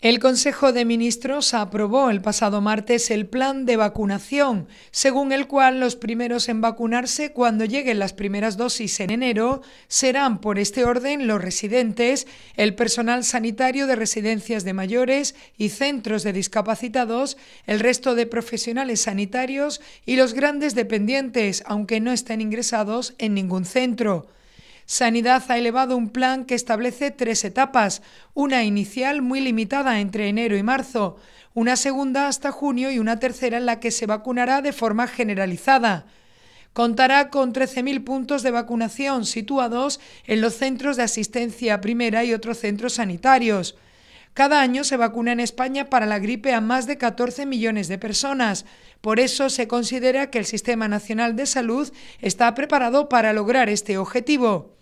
El Consejo de Ministros aprobó el pasado martes el plan de vacunación, según el cual los primeros en vacunarse cuando lleguen las primeras dosis en enero serán, por este orden, los residentes, el personal sanitario de residencias de mayores y centros de discapacitados, el resto de profesionales sanitarios y los grandes dependientes, aunque no estén ingresados en ningún centro. Sanidad ha elevado un plan que establece tres etapas, una inicial muy limitada entre enero y marzo, una segunda hasta junio y una tercera en la que se vacunará de forma generalizada. Contará con 13.000 puntos de vacunación situados en los centros de asistencia primera y otros centros sanitarios. Cada año se vacuna en España para la gripe a más de 14 millones de personas. Por eso se considera que el Sistema Nacional de Salud está preparado para lograr este objetivo.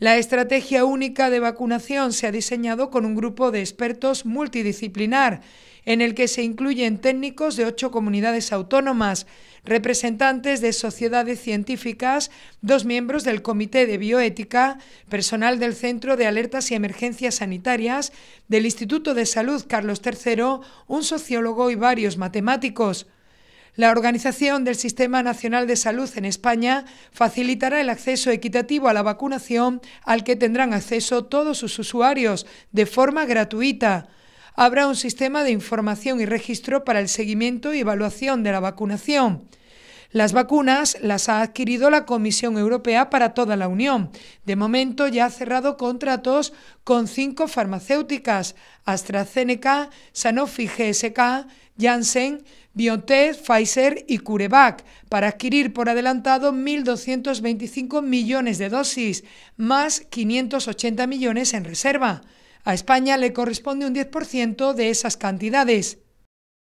La estrategia única de vacunación se ha diseñado con un grupo de expertos multidisciplinar en el que se incluyen técnicos de ocho comunidades autónomas, representantes de sociedades científicas, dos miembros del Comité de Bioética, personal del Centro de Alertas y Emergencias Sanitarias, del Instituto de Salud Carlos III, un sociólogo y varios matemáticos. La organización del Sistema Nacional de Salud en España facilitará el acceso equitativo a la vacunación al que tendrán acceso todos sus usuarios de forma gratuita. Habrá un sistema de información y registro para el seguimiento y evaluación de la vacunación. Las vacunas las ha adquirido la Comisión Europea para toda la Unión. De momento ya ha cerrado contratos con cinco farmacéuticas, AstraZeneca, Sanofi GSK, Janssen, BioNTech, Pfizer y CureVac, para adquirir por adelantado 1.225 millones de dosis, más 580 millones en reserva. A España le corresponde un 10% de esas cantidades.